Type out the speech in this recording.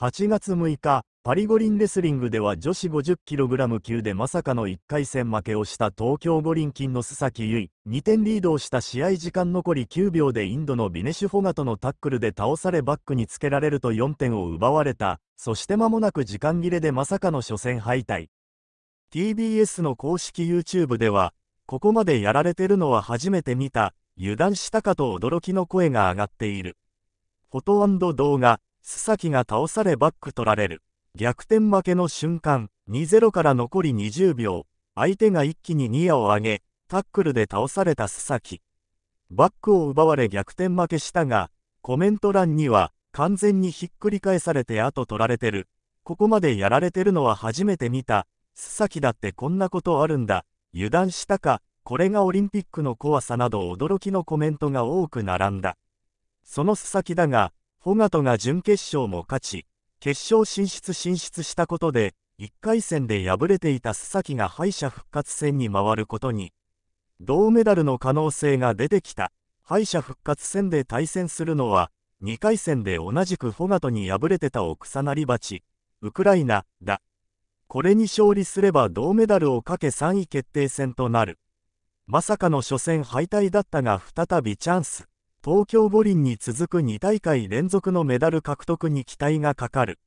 8月6日、パリ五輪レスリングでは女子 50kg 級でまさかの1回戦負けをした東京五輪金の須崎優衣、2点リードをした試合時間残り9秒でインドのビネシュフォガとのタックルで倒されバックにつけられると4点を奪われた、そして間もなく時間切れでまさかの初戦敗退。TBS の公式 YouTube では、ここまでやられてるのは初めて見た、油断したかと驚きの声が上がっている。フォト動画須崎が倒されバック取られる。逆転負けの瞬間、2-0から残り20秒、相手が一気にニアを上げ、タックルで倒された須崎。バックを奪われ逆転負けしたが、コメント欄には、完全にひっくり返されて後取られてる。ここまでやられてるのは初めて見た。須崎だってこんなことあるんだ。油断したか。これがオリンピックの怖さなど驚きのコメントが多く並んだ。その須崎だが、ホガトが準決勝も勝ち、決勝進出進出したことで、1回戦で敗れていた須崎が敗者復活戦に回ることに、銅メダルの可能性が出てきた。敗者復活戦で対戦するのは、2回戦で同じくフォガトに敗れてた奥さなり鉢、ウクライナ、だ。これに勝利すれば銅メダルをかけ3位決定戦となる。まさかの初戦敗退だったが再びチャンス。東京五輪に続く2大会連続のメダル獲得に期待がかかる。